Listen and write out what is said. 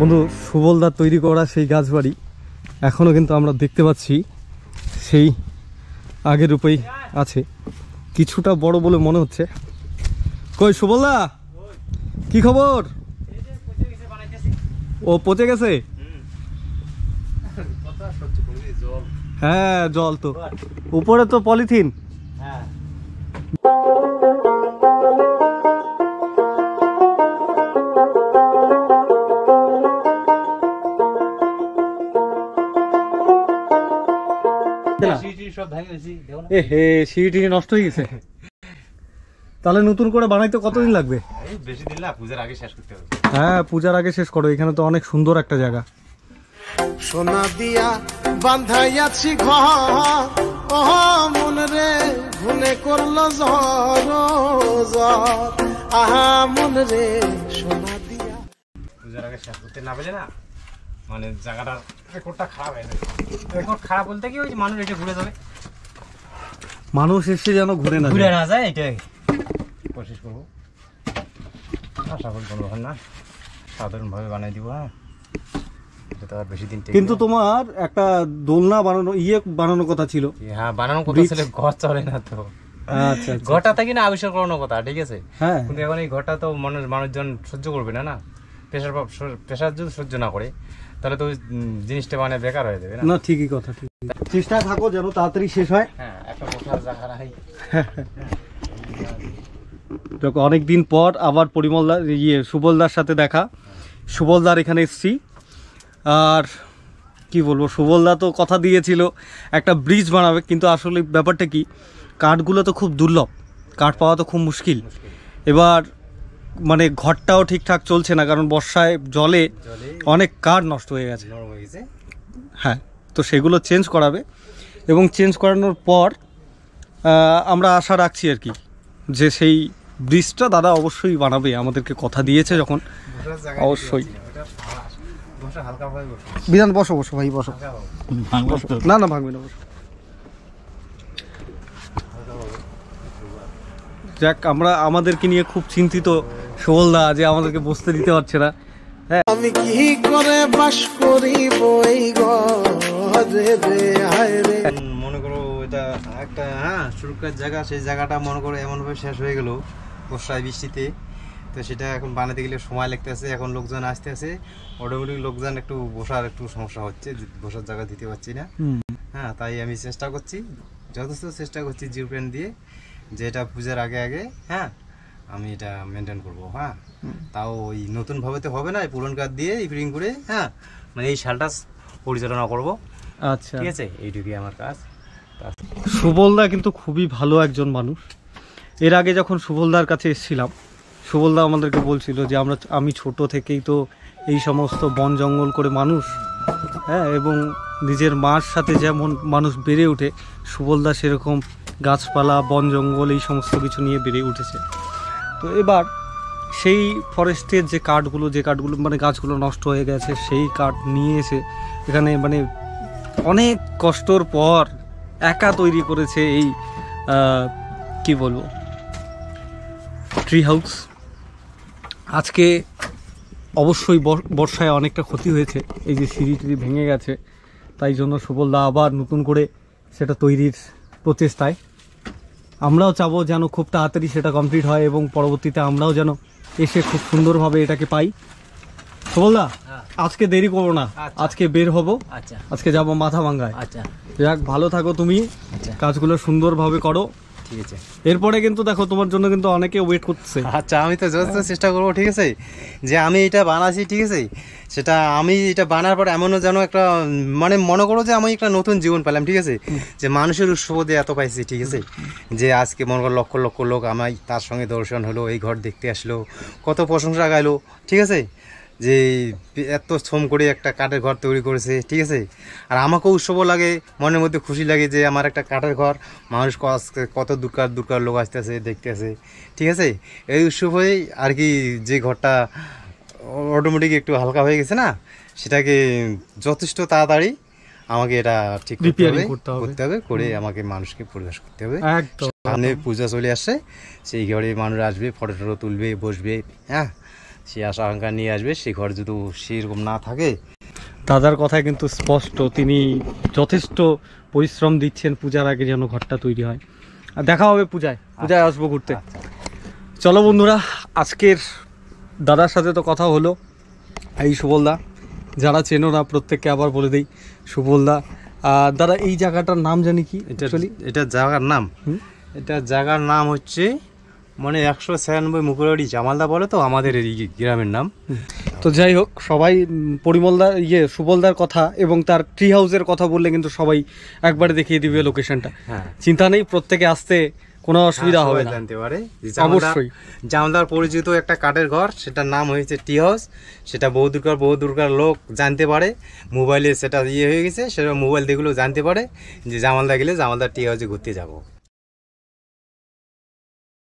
বন্ধু সুবলদার তৈরি করা সেই গাছ বাড়ি এখনও কিন্তু আমরা দেখতে পাচ্ছি সেই আগের রূপেই আছে কিছুটা বড় বলে মনে হচ্ছে কই সুবলদা কি খবর ও পচে গেছে হ্যাঁ জল তো উপরে তো পলিথিন এ সিঁড়ি নষ্ট হয়ে গেছে তাহলে নতুন করে বানাইতে কতদিন লাগবে হ্যাঁ পূজার আগে শেষ করো এখানে তো অনেক সুন্দর একটা জায়গা সোনা দিয়া বাঁধাইয়াছি ঘর ও মন রে ভুলে করলো ঝর আহা মন রে সোনা দিয়া পূজার আগে শেষ করতে না মানে জায়গাটার রেকর্ডটা খারাপ হয়ে যাবে রেকর্ড খারাপ বলতে কি ওই যে মানুষ এটা ঘুরে যাবে মানুষ এসে যেন ঘুরে না ঘুরে না যায় এটাই কোশিশ করবো আশা করি কোনো না সাধারণভাবে বানাই দিব হ্যাঁ কিন্তু তোমার একটা দোলনা বানানো ইয়ে বানানোর কথা ছিল হ্যাঁ বানানোর কথা ছিল ঘর চলে না তো আচ্ছা, আচ্ছা। ঘরটা থাকি না আবিষ্কার করানোর কথা ঠিক আছে হ্যাঁ কিন্তু এখন এই ঘরটা তো মানুষ মানুষজন সহ্য করবে না না প্রেশার প্রেশার যদি সহ্য না করে তাহলে তো ওই জিনিসটা মানে বেকার হয়ে যাবে না ঠিকই কথা ঠিক চেষ্টা থাকো যেন তাড়াতাড়ি শেষ হয় হ্যাঁ, দেখো একটা অনেক দিন পর আবার পরিমলদার ইয়ে সুবলদার সাথে দেখা সুবলদার এখানে এসছি আর কি বলবো সুবলদা তো কথা দিয়েছিল একটা ব্রিজ বানাবে কিন্তু আসলে ব্যাপারটা কি কাঠগুলো তো খুব দুর্লভ কাঠ পাওয়া তো খুব মুশকিল এবার মানে ঘরটাও ঠিকঠাক চলছে না কারণ বর্ষায় জলে অনেক কার নষ্ট হয়ে গেছে হ্যাঁ তো সেগুলো চেঞ্জ করাবে এবং চেঞ্জ করানোর পর আমরা আশা রাখছি আর কি যে সেই ব্রিজটা দাদা অবশ্যই বানাবে আমাদেরকে কথা দিয়েছে যখন অবশ্যই বিধান বসো বসো ভাই বসো না না ভাঙবে না বসো যাক আমরা আমাদেরকে নিয়ে খুব চিন্তিত সুবলদা যে আমাদেরকে বসতে দিতে পারছে না হ্যাঁ। আমি কি করে বাস করি বই রে রে মনে করো এটা একটা হ্যাঁ সুরক্ষার জায়গা সেই জায়গাটা মনে করো এমনভাবে শেষ হয়ে গেল বর্ষায় বৃষ্টিতে তো সেটা এখন বানাতে গেলে সময় লাগতেছে এখন লোকজন আসতে আছে অটোমেটিক লোকজন একটু বসার একটু সমস্যা হচ্ছে বসার জায়গা দিতে পারছি না হ্যাঁ তাই আমি চেষ্টা করছি যথেষ্ট চেষ্টা করছি জিরো প্যান্ট দিয়ে যেটা পূজার আগে আগে হ্যাঁ আমি এটা মেনটেন করব হ্যাঁ তাও ওই নতুনভাবে তো হবে না পুরন কাজ দিয়ে রিপেয়ারিং করে হ্যাঁ মানে এই শালটা পরিচালনা করব আচ্ছা ঠিক আছে এইটুকুই আমার কাজ সুবলদা কিন্তু খুবই ভালো একজন মানুষ এর আগে যখন সুবলদার কাছে এসেছিলাম সুবলদা আমাদেরকে বলছিল যে আমরা আমি ছোট থেকেই তো এই সমস্ত বন জঙ্গল করে মানুষ হ্যাঁ এবং নিজের মার সাথে যেমন মানুষ বেড়ে ওঠে সুবলদা সেরকম গাছপালা বন জঙ্গল এই সমস্ত কিছু নিয়ে বেড়ে উঠেছে তো এবার সেই ফরেস্টের যে কাঠগুলো যে কাঠগুলো মানে গাছগুলো নষ্ট হয়ে গেছে সেই কাঠ নিয়ে এসে এখানে মানে অনেক কষ্টর পর একা তৈরি করেছে এই কি বলবো ট্রি হাউস আজকে অবশ্যই বর্ষায় অনেকটা ক্ষতি হয়েছে এই যে সিঁড়ি টিড়ি ভেঙে গেছে তাই জন্য সুবলদা আবার নতুন করে সেটা তৈরির প্রচেষ্টায় আমরাও চাবো যেন খুব তাড়াতাড়ি সেটা কমপ্লিট হয় এবং পরবর্তীতে আমরাও যেন এসে খুব সুন্দরভাবে এটাকে পাই বলদা হ্যাঁ। আজকে দেরি করবো না আচ্ছা। আজকে বের হবো আচ্ছা। আজকে যাবো মাথা ভাঙ্গায় আচ্ছা। যাক ভালো থাকো তুমি কাজগুলো সুন্দরভাবে করো ঠিক আছে এরপরে কিন্তু দেখো তোমার জন্য কিন্তু অনেকে ওয়েট করছে আচ্ছা আমি তো যথেষ্ট চেষ্টা করবো ঠিক আছে যে আমি এটা বানাচ্ছি ঠিক আছে সেটা আমি এটা বানার পর এমনও যেন একটা মানে মনে করো যে আমি একটা নতুন জীবন পেলাম ঠিক আছে যে মানুষের উৎসব এত পাইছি ঠিক আছে যে আজকে মনে করো লক্ষ লক্ষ লোক আমায় তার সঙ্গে দর্শন হলো এই ঘর দেখতে আসলো কত প্রশংসা গাইলো ঠিক আছে যে এত শ্রম করে একটা কাঠের ঘর তৈরি করেছে ঠিক আছে আর আমাকেও উৎসবও লাগে মনের মধ্যে খুশি লাগে যে আমার একটা কাঠের ঘর মানুষ কত দুকার দুকার লোক আসতেছে দেখতেছে ঠিক আছে এই উৎসব হয়ে আর কি যে ঘরটা অটোমেটিক একটু হালকা হয়ে গেছে না সেটাকে যথেষ্ট তাড়াতাড়ি আমাকে এটা ঠিক করতে হবে করতে হবে করে আমাকে মানুষকে পরিবেশ করতে হবে সামনে পূজা চলে আসছে সেই ঘরে মানুষ আসবে ফটো টটো তুলবে বসবে হ্যাঁ সে আশা আকাঙ্ক্ষা নিয়ে আসবে সে ঘর যদি সেরকম না থাকে দাদার কথা কিন্তু স্পষ্ট তিনি যথেষ্ট পরিশ্রম দিচ্ছেন পূজার আগে যেন ঘরটা তৈরি হয় আর দেখা হবে পূজায় পূজায় আসবো ঘুরতে আচ্ছা, আচ্ছা। চলো বন্ধুরা আজকের দাদার সাথে তো কথা হলো এই সুবলদা যারা চেনো না প্রত্যেককে আবার বলে দিই সুবলদা দাদা এই জায়গাটার নাম জানি কি এটা জায়গার নাম এটা জায়গার নাম হচ্ছে মানে একশো ছিয়ানব্বই মুকুরারি জামালদা বলে তো আমাদের এই গ্রামের নাম তো যাই হোক সবাই পরিমলদা ইয়ে সুবলদার কথা এবং তার ট্রি হাউসের কথা বললে কিন্তু সবাই একবারে দেখিয়ে দিবে লোকেশনটা হ্যাঁ। চিন্তা নেই প্রত্যেকে আসতে কোনো হ্যাঁ, অসুবিধা হবে না জানতে পারে অবশ্যই জামালদার পরিচিত একটা কাঠের ঘর সেটার নাম হয়েছে টি হাউস সেটা বহু দুর্গার বহু দুর্গার লোক জানতে পারে মোবাইলে সেটা ইয়ে হয়ে গেছে সেটা মোবাইল দেখলেও জানতে পারে যে জামালদা গেলে জামালদার টি হাউসে ঘুরতে যাবো